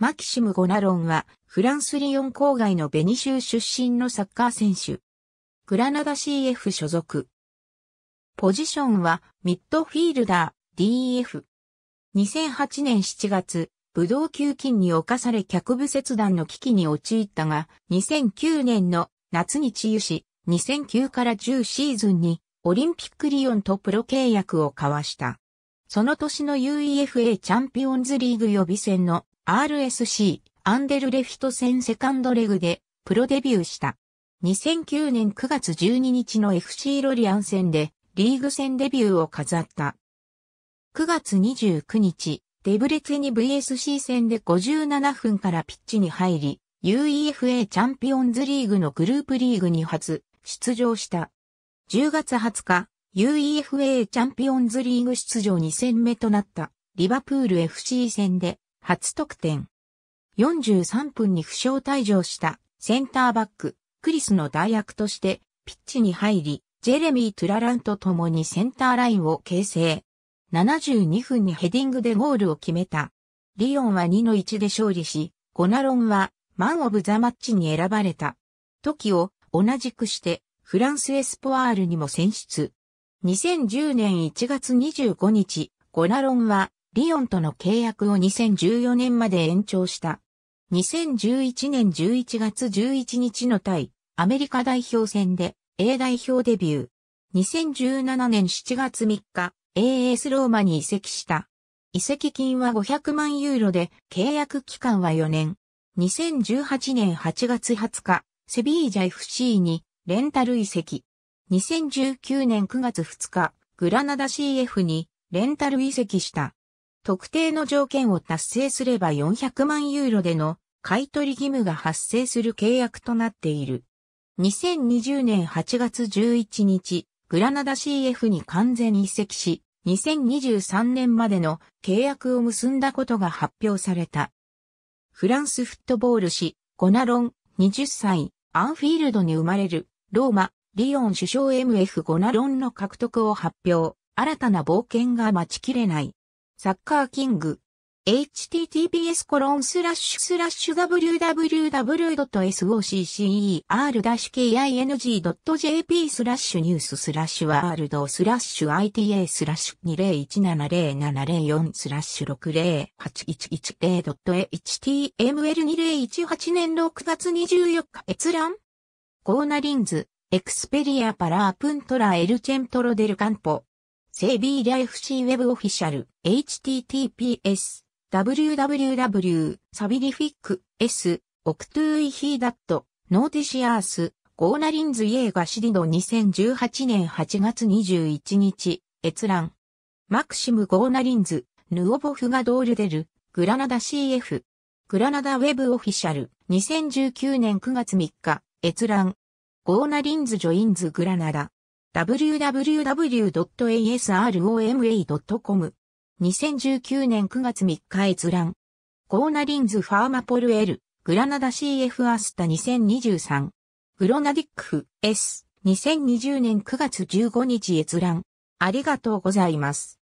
マキシム・ゴナロンは、フランスリヨン郊外のベニ州出身のサッカー選手。グラナダ CF 所属。ポジションは、ミッドフィールダー、DF。2008年7月、武道球菌に侵され脚部切断の危機に陥ったが、2009年の夏に治癒し、2009から10シーズンに、オリンピックリヨンとプロ契約を交わした。その年の UEFA チャンピオンズリーグ予備戦の RSC、アンデルレフト戦セカンドレグで、プロデビューした。2009年9月12日の FC ロリアン戦で、リーグ戦デビューを飾った。9月29日、デブレツェに VSC 戦で57分からピッチに入り、UEFA チャンピオンズリーグのグループリーグに初出場した。10月20日、UEFA チャンピオンズリーグ出場2戦目となったリバプール FC 戦で初得点。43分に負傷退場したセンターバック、クリスの代役としてピッチに入り、ジェレミー・トゥラランと共にセンターラインを形成。72分にヘディングでゴールを決めた。リオンは2の1で勝利し、ゴナロンはマン・オブ・ザ・マッチに選ばれた。時を同じくしてフランス・エスポワールにも選出。2010年1月25日、ゴナロンはリオンとの契約を2014年まで延長した。2011年11月11日の対アメリカ代表戦で A 代表デビュー。2017年7月3日、AS ローマに移籍した。移籍金は500万ユーロで契約期間は4年。2018年8月20日、セビージャ FC にレンタル移籍。2019年9月2日、グラナダ CF にレンタル移籍した。特定の条件を達成すれば400万ユーロでの買取義務が発生する契約となっている。2020年8月11日、グラナダ CF に完全移籍し、2023年までの契約を結んだことが発表された。フランスフットボール誌、ゴナロン、20歳、アンフィールドに生まれる、ローマ、リオン首相 MF ゴナロンの獲得を発表、新たな冒険が待ちきれない。サッカーキング。https コロンスラッシュスラッシュ www.soccer-king.jp スラッシュニューススラッシュワールドスラッシュ ita スラッシュ2017004スラッシュ6 0 8 1 1 0 h t m l 2 0 1 8年6月24日閲覧コーナリンズエクスペリアパラープントラエルチェントロデルカンポセビーリア FC ウェブオフィシャル https www サビリフィック s オクトゥイヒーダットノーティシアースゴーナリンズイエーガシリド2018年8月21日閲覧マクシム・ゴーナリンズ、ヌオボフがドールデル、グラナダ CF、グラナダウェブオフィシャル、2019年9月3日、閲覧。ゴーナリンズ・ジョインズ・グラナダ。www.asroma.com。2019年9月3日閲覧。コーナリンズファーマポルエル、グラナダ CF アスタ2023。グロナディックフ S2020 年9月15日閲覧。ありがとうございます。